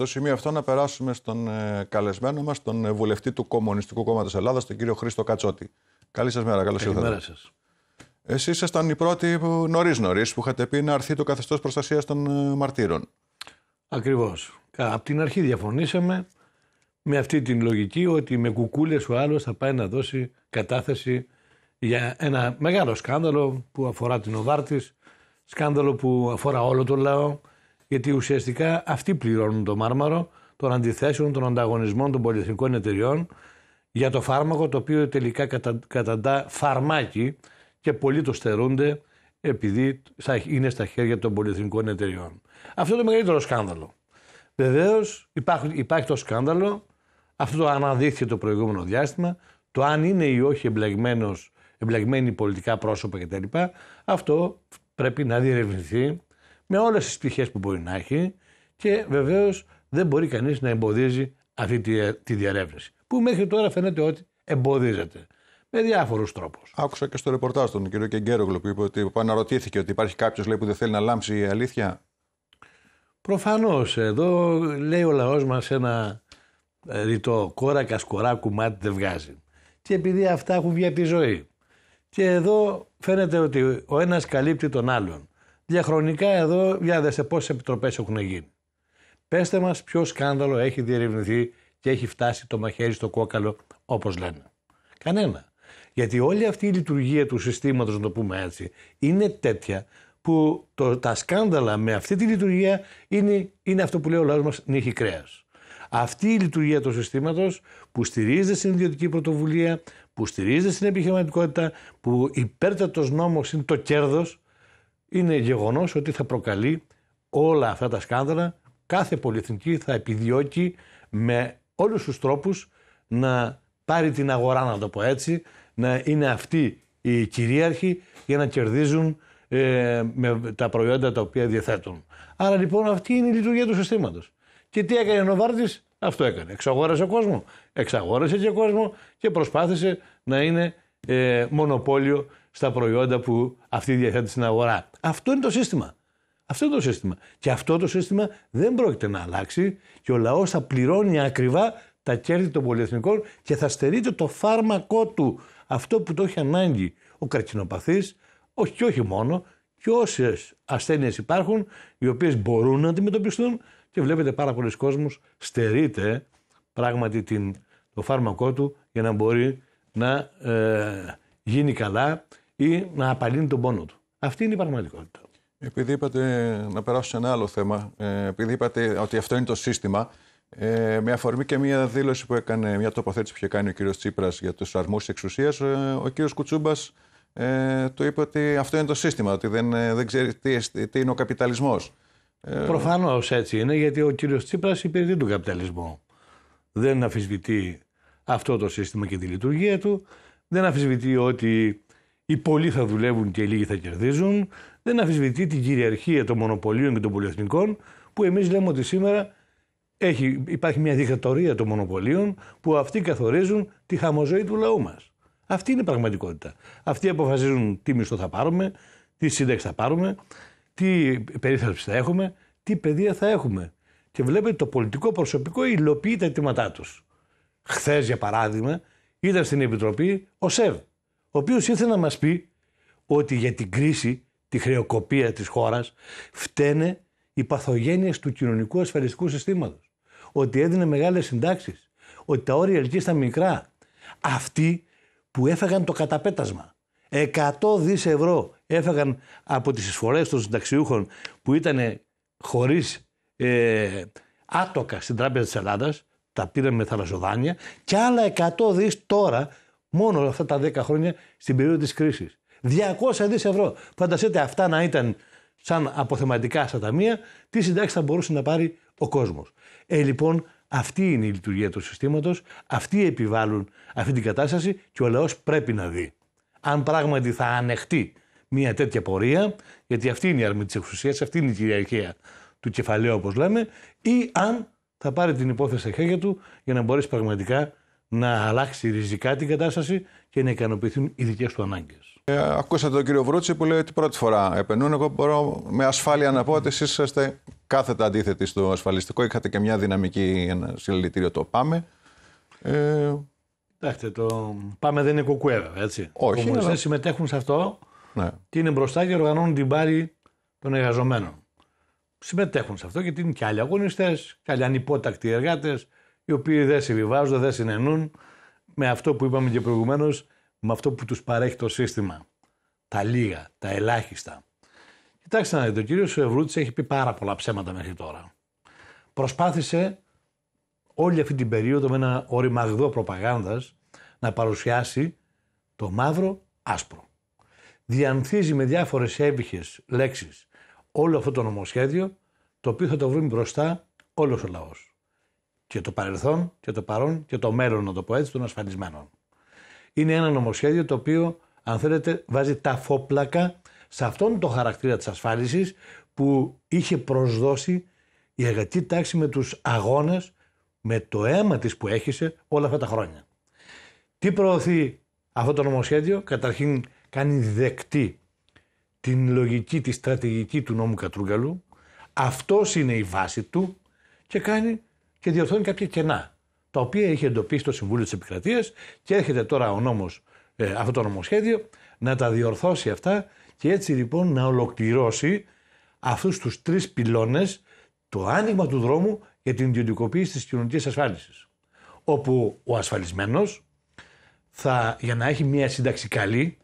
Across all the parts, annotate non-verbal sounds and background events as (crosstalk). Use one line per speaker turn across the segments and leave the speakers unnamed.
Στο σημείο αυτό να περάσουμε στον ε, καλεσμένο μας, τον ε, βουλευτή του Κομμουνιστικού Κόμματος Ελλάδας, τον κύριο Χρήστο Κατσότη. Καλή σας μέρα, καλώς ήρθατε. Καλημέρα σας. Εσείς ήσασταν οι πρώτοι νωρίς νωρίς που είχατε πει να αρθεί το καθεστώς προστασίας των ε, μαρτύρων. Ακριβώς.
Από την αρχή διαφωνήσαμε με αυτή την λογική ότι με κουκούλες ο άλλος θα πάει να δώσει κατάθεση για ένα μεγάλο σκάνδαλο που αφορά την Οβάρτης, σκάνδαλο που αφορά όλο τον λαό, γιατί ουσιαστικά αυτοί πληρώνουν το μάρμαρο των αντιθέσεων, των ανταγωνισμών των πολυεθνικών εταιριών για το φάρμακο το οποίο τελικά κατα, καταντά φαρμάκι και πολλοί το στερούνται επειδή είναι στα χέρια των πολυεθνικών εταιριών. Αυτό είναι το μεγαλύτερο σκάνδαλο. Βεβαίως υπάρχει, υπάρχει το σκάνδαλο, αυτό το αναδείχθηκε το προηγούμενο διάστημα, το αν είναι ή όχι εμπλεγμένος, εμπλεγμένοι πολιτικά πρόσωπα κτλ. Αυτό πρέπει να διερευνηθεί με όλες τις πτυχές που μπορεί να έχει και βεβαίως δεν μπορεί κανείς να εμποδίζει αυτή τη, ε, τη που μέχρι τώρα φαίνεται ότι εμποδίζεται
με διάφορους τρόπους. Άκουσα και στο ρεπορτάζ τον κύριο Κεγκέρογλου που είπε ότι αναρωτήθηκε ότι υπάρχει κάποιος που δεν θέλει να λάμψει η αλήθεια.
Προφανώς. Εδώ λέει ο λαός μας ένα ε, ρητό κόρακα κασκορά κουμάτι δεν βγάζει. Και επειδή αυτά έχουν βγει από τη ζωή. Και εδώ φαίνεται ότι ο ένας καλύπτει τον άλλον. Διαχρονικά εδώ, για πόσες επιτροπές έχουν γίνει. Πέστε μας ποιο σκάνδαλο έχει διερευνηθεί και έχει φτάσει το μαχαίρι στο κόκαλο, όπως λένε. Κανένα. Γιατί όλη αυτή η λειτουργία του συστήματος, να το πούμε έτσι, είναι τέτοια που το, τα σκάνδαλα με αυτή τη λειτουργία είναι, είναι αυτό που λέει ο λαός μας νύχη κρέας. Αυτή η λειτουργία του συστήματος που στηρίζεται στην ιδιωτική πρωτοβουλία, που στηρίζεται στην επιχειρηματικότητα, που υπέρτατος νόμος είναι το κέρδος, είναι γεγονός ότι θα προκαλεί όλα αυτά τα σκάνδαλα. Κάθε πολυεθνική θα επιδιώκει με όλους τους τρόπους να πάρει την αγορά, να το πω έτσι, να είναι αυτοί οι κυρίαρχοι για να κερδίζουν ε, με τα προϊόντα τα οποία διαθέτουν. Άρα λοιπόν αυτή είναι η λειτουργία του συστήματος. Και τι έκανε ο Νοβάρτης, αυτό έκανε. Εξαγόρασε κόσμο, εξαγόρασε και κόσμο και προσπάθησε να είναι ε, μονοπόλιο στα προϊόντα που αυτή διαθέτει στην αγορά. Αυτό είναι το σύστημα. Αυτό είναι το σύστημα. Και αυτό το σύστημα δεν πρόκειται να αλλάξει και ο λαός θα πληρώνει ακριβά τα κέρδη των πολυεθνικών και θα στερείται το φάρμακό του. Αυτό που το έχει ανάγκη ο καρκινοπαθής, όχι και όχι μόνο, και όσες ασθένειες υπάρχουν, οι οποίες μπορούν να αντιμετωπιστούν και βλέπετε πάρα πολλοί κόσμοι στερείται πράγματι την, το φάρμακό του για να μπορεί
να ε, γίνει καλά ή να απαλύνει τον πόνο του. Αυτή είναι η πραγματικότητα. Επειδή είπατε, να περάσω σε ένα άλλο θέμα, ε, επειδή είπατε ότι αυτό είναι το σύστημα, ε, με αφορμή και μια δήλωση που έκανε, μια τοποθέτηση που είχε κάνει ο κύριος Τσίπρας για τους αρμούς της εξουσίας, ε, ο κύριος Κουτσούμπας ε, του είπε ότι αυτό είναι το σύστημα, ότι δεν, ε, δεν ξέρει τι, είναι ο καπιταλισμός. Προφανώς έτσι είναι, γιατί ο κύριος Τσίπρας
υπηρετεί τον καπιταλισμό. Δεν αφισβητεί αυτό το σύστημα και τη λειτουργία του, δεν αφισβητεί ότι οι πολλοί θα δουλεύουν και οι λίγοι θα κερδίζουν. Δεν αφισβητεί την κυριαρχία των μονοπωλίων και των πολυεθνικών, που εμείς λέμε ότι σήμερα έχει, υπάρχει μια δικτατορία των μονοπωλίων που αυτοί καθορίζουν τη χαμοζωή του λαού μας. Αυτή είναι η πραγματικότητα. Αυτοί αποφασίζουν τι μισθό θα πάρουμε, τι σύνταξη θα πάρουμε, τι περίθαλψη θα έχουμε, τι παιδεία θα έχουμε. Και βλέπετε το πολιτικό προσωπικό υλοποιεί τα αιτήματά τους. Χθες, για παράδειγμα, ήταν στην Επιτροπή ο ΣΕΒ ο οποίος ήρθε να μας πει ότι για την κρίση, τη χρεοκοπία της χώρας, φταίνε οι παθογένειες του κοινωνικού ασφαλιστικού συστήματος. Ότι έδινε μεγάλες συντάξεις, ότι τα όρια ελκύς ήταν μικρά. Αυτοί που έφεγαν το καταπέτασμα. Εκατό δις ευρώ έφεγαν από τις εισφορές των συνταξιούχων που ήταν χωρίς ε, άτοκα στην Τράπεζα της Ελλάδας, τα πήραν με θαλασσοδάνεια και άλλα εκατό δις τώρα Μόνο αυτά τα 10 χρόνια στην περίοδο της κρίσης. 200 δις ευρώ. Φανταστείτε αυτά να ήταν σαν αποθεματικά στα ταμεία, τι συντάξεις θα μπορούσε να πάρει ο κόσμος. Ε, λοιπόν, αυτή είναι η λειτουργία του συστήματος, αυτοί επιβάλλουν αυτή την κατάσταση και ο λαός πρέπει να δει. Αν πράγματι θα ανεχτεί μια τέτοια πορεία, γιατί αυτή είναι η αρμή της εξουσίας, αυτή είναι η κυριαρχία του κεφαλαίου, όπως λέμε, ή αν θα πάρει την υπόθεση στα χέρια του για να μπορέσει πραγματικά να αλλάξει ριζικά την κατάσταση και να ικανοποιηθούν οι δικές του ανάγκες.
Ε, ακούσατε τον κύριο Βρούτση που λέει ότι πρώτη φορά επενούν. Εγώ μπορώ με ασφάλεια να πω ότι εσείς είσαστε κάθετα αντίθετοι στο ασφαλιστικό. Είχατε και μια δυναμική ένα συλλαλητήριο το Πάμε.
Ε... Κοιτάξτε, το Πάμε δεν είναι κουκουέ, έτσι. Όχι. Οι συμμετέχουν σε αυτό ναι. και είναι μπροστά και οργανώνουν την πάρη των εργαζομένων. Συμμετέχουν σε αυτό γιατί είναι και άλλοι αγωνιστές, και άλλοι ανυπότακτοι εργάτες, οι οποίοι δεν συμβιβάζονται, δεν συνενούν με αυτό που είπαμε και προηγουμένως, με αυτό που τους παρέχει το σύστημα. Τα λίγα, τα ελάχιστα. Κοιτάξτε να δείτε, ο κύριος Ευρούτης έχει πει πάρα πολλά ψέματα μέχρι τώρα. Προσπάθησε όλη αυτή την περίοδο με ένα οριμαγδό προπαγάνδας να παρουσιάσει το μαύρο άσπρο. Διανθίζει με διάφορες έβυχες λέξεις όλο αυτό το νομοσχέδιο, το οποίο θα το βρούμε μπροστά όλος ο λαός και το παρελθόν και το παρόν και το μέλλον, να το πω έτσι, των ασφαλισμένων. Είναι ένα νομοσχέδιο το οποίο, αν θέλετε, βάζει τα φόπλακα σε αυτόν τον χαρακτήρα της ασφάλισης που είχε προσδώσει η εργατική τάξη με τους αγώνες, με το αίμα της που έχησε όλα αυτά τα χρόνια. Τι προωθεί αυτό το νομοσχέδιο, καταρχήν κάνει δεκτή την λογική, τη στρατηγική του νόμου Κατρούγκαλου, αυτός είναι η βάση του και κάνει και διορθώνει κάποια κενά, τα οποία είχε εντοπίσει το Συμβούλιο της Επικρατείας και έρχεται τώρα ο νόμος, ε, αυτό το νομοσχέδιο να τα διορθώσει αυτά και έτσι λοιπόν να ολοκληρώσει αυτούς τους τρεις πυλώνες το άνοιγμα του δρόμου για την ιδιωτικοποίηση της κοινωνικής ασφάλισης. Όπου ο ασφαλισμένος θα, για να έχει μια σύνταξη καλή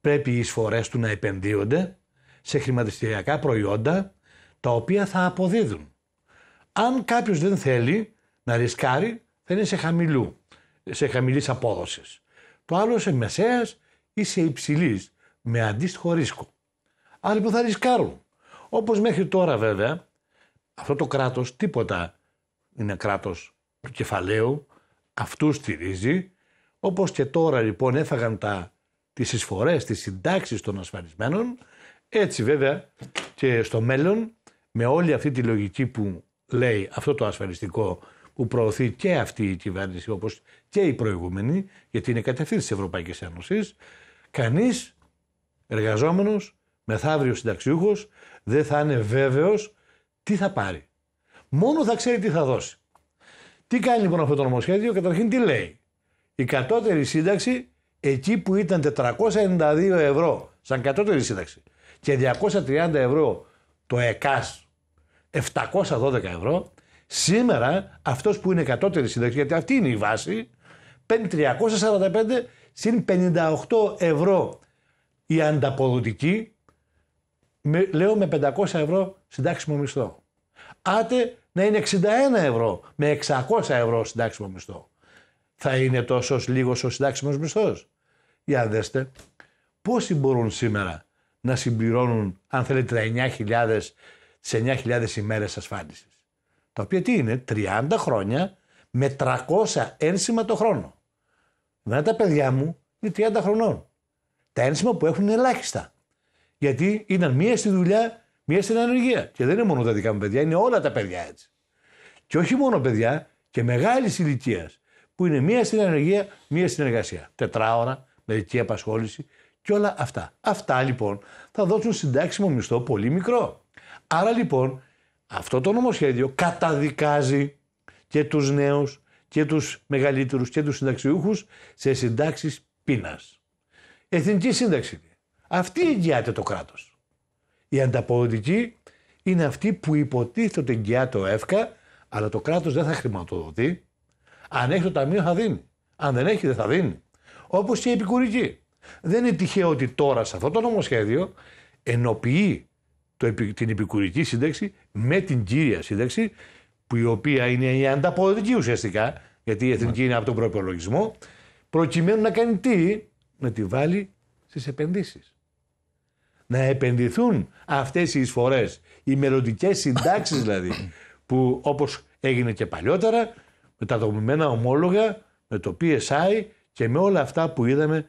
πρέπει οι εισφορές του να επενδύονται σε χρηματιστηριακά προϊόντα τα οποία θα αποδίδουν. Αν κάποιος δεν θέλει να ρισκάρει, θα είναι σε χαμηλού, σε χαμηλής απόδοσης. Το άλλο σε μεσαίας ή σε υψηλής, με αντίστοιχο ρίσκο. Άλλοι που θα ρισκάρουν. Όπως μέχρι τώρα βέβαια, αυτό το κράτος τίποτα είναι κράτος του κεφαλαίου, αυτού στηρίζει. Όπως και τώρα λοιπόν έφαγαν τα, τις εισφορές, τις συντάξεις των ασφαλισμένων, έτσι βέβαια και στο μέλλον με όλη αυτή τη λογική που λέει αυτό το ασφαλιστικό που προωθεί και αυτή η κυβέρνηση όπως και η προηγούμενη, γιατί είναι κατευθύνση της Ευρωπαϊκής Ένωσης, κανείς εργαζόμενος, μεθαύριο συνταξιούχος, δεν θα είναι βέβαιος τι θα πάρει. Μόνο θα ξέρει τι θα δώσει. Τι κάνει λοιπόν αυτό το νομοσχέδιο, καταρχήν τι λέει. Η κατώτερη σύνταξη εκεί που ήταν 492 ευρώ σαν κατώτερη σύνταξη και 230 ευρώ το ΕΚΑΣ 712 ευρώ, σήμερα αυτός που είναι κατώτερη σύνταξη, γιατί αυτή είναι η βάση, παίρνει 345 συν 58 ευρώ η ανταποδοτική, με, λέω με 500 ευρώ συντάξιμο μισθό. Άτε να είναι 61 ευρώ με 600 ευρώ συντάξιμο μισθό. Θα είναι τόσος λίγος ο συντάξιμος μισθός. Για δέστε, πόσοι μπορούν σήμερα να συμπληρώνουν, αν θέλετε, 9.000 σε 9.000 ημέρες ασφάλισης. Το οποίο τι είναι, 30 χρόνια με 300 ένσημα το χρόνο. είναι τα παιδιά μου είναι 30 χρονών. Τα ένσημα που έχουν είναι ελάχιστα. Γιατί ήταν μία στη δουλειά, μία στην ανεργία. Και δεν είναι μόνο τα δικά μου παιδιά, είναι όλα τα παιδιά έτσι. Και όχι μόνο παιδιά, και μεγάλης ηλικίας. Που είναι μία στην ανεργία, μία στην εργασία. Τετράωρα, μερική απασχόληση και όλα αυτά. Αυτά λοιπόν θα δώσουν συντάξιμο μισθό πολύ μικρό. Άρα λοιπόν αυτό το νομοσχέδιο καταδικάζει και τους νέους και τους μεγαλύτερους και τους συνταξιούχους σε συντάξεις πείνας. Εθνική σύνταξη. Αυτή εγγυάται το κράτος. Η ανταποδοτική είναι αυτή που υποτίθεται ότι εγγυάται ο ΕΦΚΑ, αλλά το κράτος δεν θα χρηματοδοτεί. Αν έχει το ταμείο θα δίνει. Αν δεν έχει δεν θα δίνει. Όπως και η επικουρική. Δεν είναι τυχαίο ότι τώρα σε αυτό το νομοσχέδιο ενοποιεί το, την επικουρική σύνταξη με την κύρια σύνταξη, που η οποία είναι η ανταποδοτική ουσιαστικά, γιατί η ναι. εθνική είναι από τον προπολογισμό, προκειμένου να κάνει τι, να τη βάλει στις επενδύσεις. Να επενδυθούν αυτές οι εισφορές, οι μελλοντικές συντάξεις (coughs) δηλαδή, που όπως έγινε και παλιότερα, με τα δομημένα ομόλογα, με το PSI και με όλα αυτά που είδαμε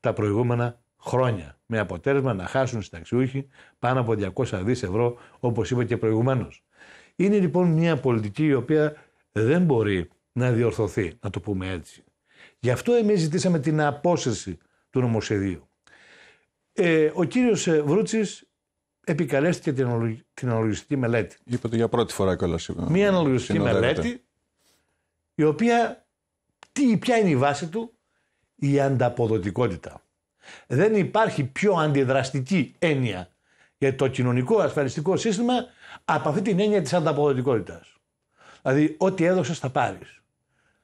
τα προηγούμενα χρόνια με αποτέλεσμα να χάσουν συνταξιούχοι πάνω από 200 δις ευρώ, όπως είπα και προηγουμένως. Είναι λοιπόν μια πολιτική η οποία δεν μπορεί να διορθωθεί, να το πούμε έτσι. Γι' αυτό εμείς ζητήσαμε την απόσυρση του νομοσχεδίου. Ε, ο κύριος ε, Βρούτσης επικαλέστηκε την, αναλογιστική μελέτη. Είπατε για πρώτη φορά κιόλας. Ε, Μία αναλογιστική μελέτη, η οποία, τι, ποια είναι η βάση του, η ανταποδοτικότητα. Δεν υπάρχει πιο αντιδραστική έννοια για το κοινωνικό ασφαλιστικό σύστημα από αυτή την έννοια της ανταποδοτικότητας. Δηλαδή, ό,τι έδωσες θα πάρεις.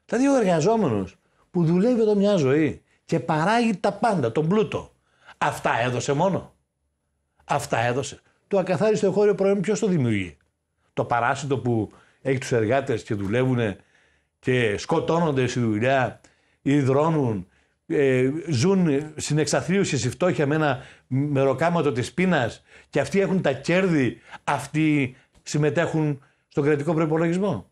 Δηλαδή, ο εργαζόμενο που δουλεύει εδώ μια ζωή και παράγει τα πάντα, τον πλούτο, αυτά έδωσε μόνο. Αυτά έδωσε. Το ακαθάριστο εγχώριο προϊόν ποιος το δημιουργεί. Το παράσιτο που έχει τους εργάτες και δουλεύουν και σκοτώνονται στη δουλειά ή δρώνουν ε, ζουν στην εξαθλίωση, στη φτώχεια με ένα μεροκάματο της πείνας και αυτοί έχουν τα κέρδη, αυτοί συμμετέχουν στον κρατικό προπολογισμό.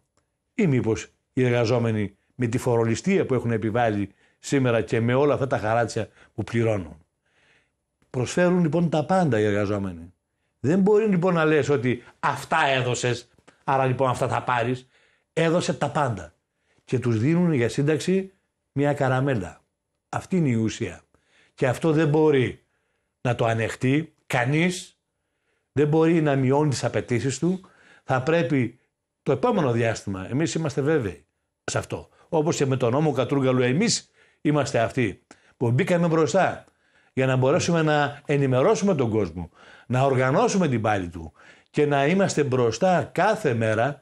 Ή μήπως οι εργαζόμενοι με τη φορολογιστή που έχουν επιβάλει σήμερα και με όλα αυτά τα χαράτσια που πληρώνουν. Προσφέρουν λοιπόν τα πάντα οι εργαζόμενοι. Δεν μπορεί λοιπόν να λες ότι αυτά έδωσες, άρα λοιπόν αυτά θα πάρεις. Έδωσε τα πάντα. Και τους δίνουν για σύνταξη μια καραμέλα. Αυτή είναι η ουσία. Και αυτό δεν μπορεί να το ανεχτεί κανείς, δεν μπορεί να μειώνει τις απαιτήσεις του, θα πρέπει το επόμενο διάστημα, εμείς είμαστε βέβαιοι σε αυτό. Όπως και με τον νόμο Κατρούγκαλου, εμείς είμαστε αυτοί που μπήκαμε μπροστά για να μπορέσουμε να ενημερώσουμε τον κόσμο, να οργανώσουμε την πάλη του και να είμαστε μπροστά κάθε μέρα.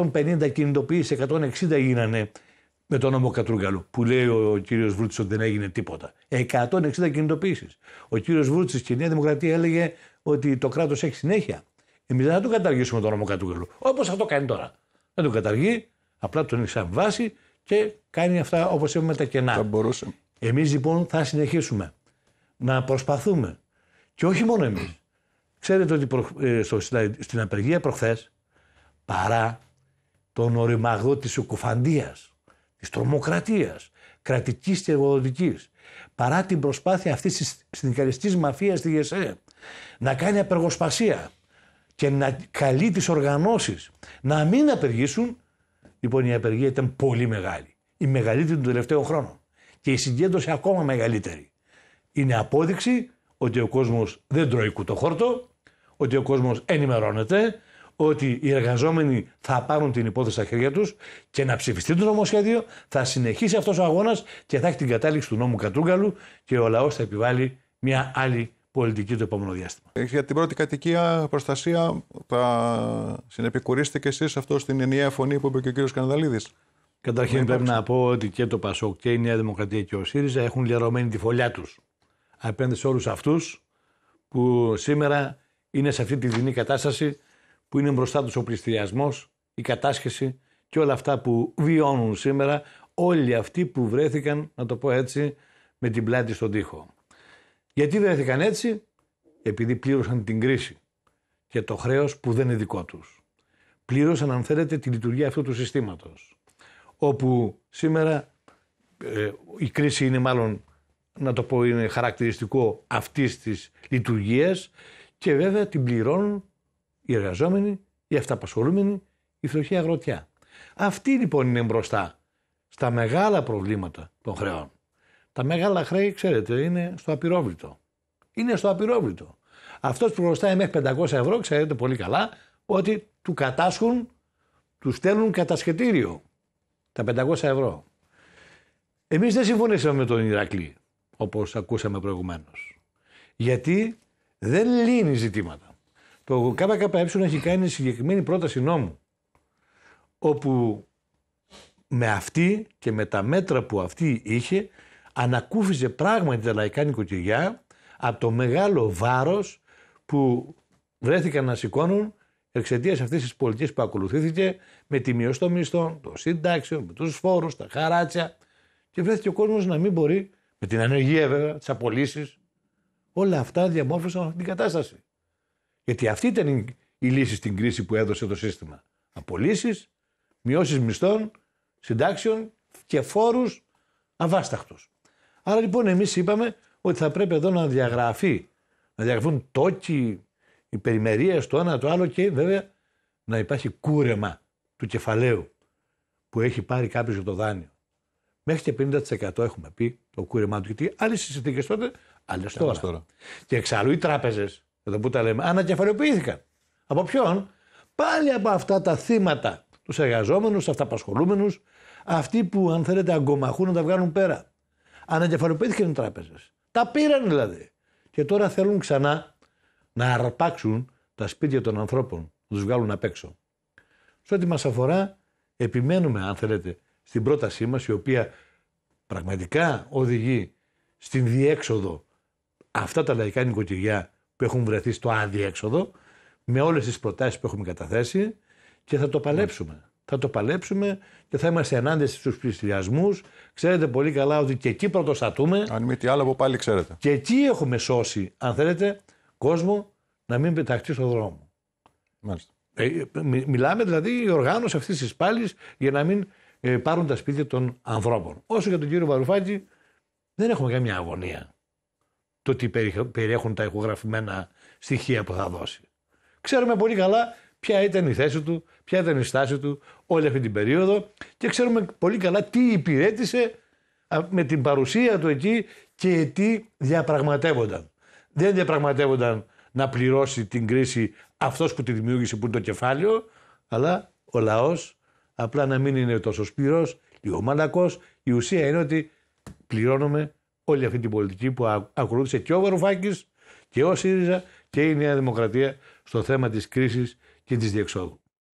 150 κινητοποιήσεις, 160 γίνανε με το νόμο Κατρούγκαλου, που λέει ο κύριος Βρούτση ότι δεν έγινε τίποτα. 160 κινητοποιήσει. Ο κύριος Βρούτση και η Νέα Δημοκρατία έλεγε ότι το κράτος έχει συνέχεια. Εμείς δεν θα το καταργήσουμε το νόμο Κατρούγκαλου. Όπως θα κάνει τώρα. Δεν τον καταργεί, απλά τον εξαμβάσει και κάνει αυτά όπως έχουμε τα κενά. Θα μπορούσε. Εμείς λοιπόν θα συνεχίσουμε να προσπαθούμε. Και όχι μόνο εμείς. Ξέρετε ότι ε, στο, στην απεργία προχθές, παρά τον οριμαγό της Ουκουφαντίας της τρομοκρατίας, κρατικής και εργοδοτικής, παρά την προσπάθεια αυτής της συνδικαλιστικής μαφίας στη ΓΕΣΕ να κάνει απεργοσπασία και να καλεί τις οργανώσεις να μην απεργήσουν, λοιπόν η απεργία ήταν πολύ μεγάλη. Η μεγαλύτερη του τελευταίου χρόνου Και η συγκέντρωση ακόμα μεγαλύτερη. Είναι απόδειξη ότι ο κόσμος δεν τρώει κουτοχόρτο, ότι ο κόσμος ενημερώνεται, ότι οι εργαζόμενοι θα πάρουν την υπόθεση στα χέρια τους και να ψηφιστεί το νομοσχέδιο, θα συνεχίσει αυτός ο αγώνας και θα έχει την κατάληξη του νόμου
Κατρούγκαλου και ο λαός θα επιβάλλει μια άλλη πολιτική το επόμενο διάστημα. Ε, για την πρώτη κατοικία προστασία, θα συνεπικουρήσετε και εσείς αυτό στην ενιαία φωνή που είπε και ο κ. Κανδαλίδη. Καταρχήν πρέπει
να πω ότι και το Πασόκ και η Νέα Δημοκρατία και ο ΣΥΡΙΖΑ έχουν λιαρωμένη τη φωλιά τους απέναντι σε όλους αυτούς που σήμερα είναι σε αυτή τη δινή κατάσταση που είναι μπροστά τους ο πληστηριασμός, η κατάσχεση και όλα αυτά που βιώνουν σήμερα όλοι αυτοί που βρέθηκαν, να το πω έτσι, με την πλάτη στον τοίχο. Γιατί βρέθηκαν έτσι, επειδή πλήρωσαν την κρίση και το χρέος που δεν είναι δικό τους. Πλήρωσαν, αν θέλετε, τη λειτουργία αυτού του συστήματος, όπου σήμερα ε, η κρίση είναι μάλλον, να το πω, είναι χαρακτηριστικό αυτής της λειτουργίας και βέβαια την πληρώνουν οι εργαζόμενοι, οι αυταπασχολούμενοι, η φτωχή αγροτιά. Αυτή λοιπόν είναι μπροστά στα μεγάλα προβλήματα των χρεών. Τα μεγάλα χρέη, ξέρετε, είναι στο απειρόβλητο. Είναι στο απειρόβλητο. Αυτός που χρωστάει μέχρι 500 ευρώ, ξέρετε πολύ καλά, ότι του κατάσχουν, του στέλνουν κατασχετήριο τα 500 ευρώ. Εμείς δεν συμφωνήσαμε με τον Ηρακλή, όπως ακούσαμε προηγουμένως. Γιατί δεν λύνει ζητήματα. Το ΚΚΕ έχει κάνει συγκεκριμένη πρόταση νόμου όπου με αυτή και με τα μέτρα που αυτή είχε ανακούφιζε πράγματι τα λαϊκά νοικοκυριά από το μεγάλο βάρος που βρέθηκαν να σηκώνουν εξαιτίας αυτής της πολιτικής που ακολουθήθηκε με τη μείωση των μισθών, των συντάξεων, με τους φόρους, τα χαράτσια. Και βρέθηκε ο κόσμος να μην μπορεί, με την ανεργία βέβαια, τις απολύσεις. Όλα αυτά διαμόρφωσαν αυτή την κατάσταση. Γιατί αυτή ήταν η λύση στην κρίση που έδωσε το σύστημα. Απολύσεις, μειώσεις μισθών, συντάξεων και φόρους αβάσταχτου. Άρα λοιπόν εμείς είπαμε ότι θα πρέπει εδώ να διαγραφεί, να διαγραφούν τόκοι, οι περιμερίες, το ένα το άλλο και βέβαια να υπάρχει κούρεμα του κεφαλαίου που έχει πάρει κάποιος για το δάνειο. Μέχρι και 50% έχουμε πει το κούρεμά του, γιατί άλλες συνθήκες τότε, άλλες τώρα. τώρα. Και εξάλλου οι τράπεζες εδώ που τα λέμε, ανακεφαλαιοποιήθηκαν. Από ποιον? Πάλι από αυτά τα θύματα, εργαζόμενου, εργαζόμενους, αυταπασχολούμενου, αυτοί που αν θέλετε αγκομαχούν να τα βγάλουν πέρα. Ανακεφαλαιοποιήθηκαν οι τράπεζες. Τα πήραν δηλαδή. Και τώρα θέλουν ξανά να αρπάξουν τα σπίτια των ανθρώπων, να τους βγάλουν απ' έξω. Σε ό,τι μας αφορά, επιμένουμε αν θέλετε στην πρότασή μας, η οποία πραγματικά οδηγεί στην διέξοδο αυτά τα λαϊκά νοικοκυριά που έχουν βρεθεί στο αδιέξοδο, με όλες τις προτάσεις που έχουμε καταθέσει και θα το ναι. παλέψουμε. Θα το παλέψουμε και θα είμαστε ενάντια στους πληστηριασμού. Ξέρετε πολύ καλά ότι και εκεί πρωτοστατούμε. Αν μη τι άλλο, από πάλι ξέρετε. Και εκεί έχουμε σώσει, αν θέλετε, κόσμο να μην πεταχτεί στον δρόμο. Μάλιστα. Ε, μιλάμε δηλαδή η οργάνωση αυτής της πάλης για να μην ε, πάρουν τα σπίτια των ανθρώπων. Όσο για τον κύριο Βαρουφάκη, δεν έχουμε καμία αγωνία το τι περιέχουν τα ηχογραφημένα στοιχεία που θα δώσει. Ξέρουμε πολύ καλά ποια ήταν η θέση του, ποια ήταν η στάση του όλη αυτή την περίοδο και ξέρουμε πολύ καλά τι υπηρέτησε με την παρουσία του εκεί και τι διαπραγματεύονταν. Δεν διαπραγματεύονταν να πληρώσει την κρίση αυτός που τη δημιούργησε που είναι το κεφάλαιο, αλλά ο λαός απλά να μην είναι τόσο σπυρός, λίγο μαλακός. Η ουσία είναι ότι πληρώνουμε όλη αυτή την πολιτική που ακολούθησε και ο Βαρουφάκης και ο ΣΥΡΙΖΑ και η Νέα Δημοκρατία στο θέμα της κρίσης και της διεξόδου.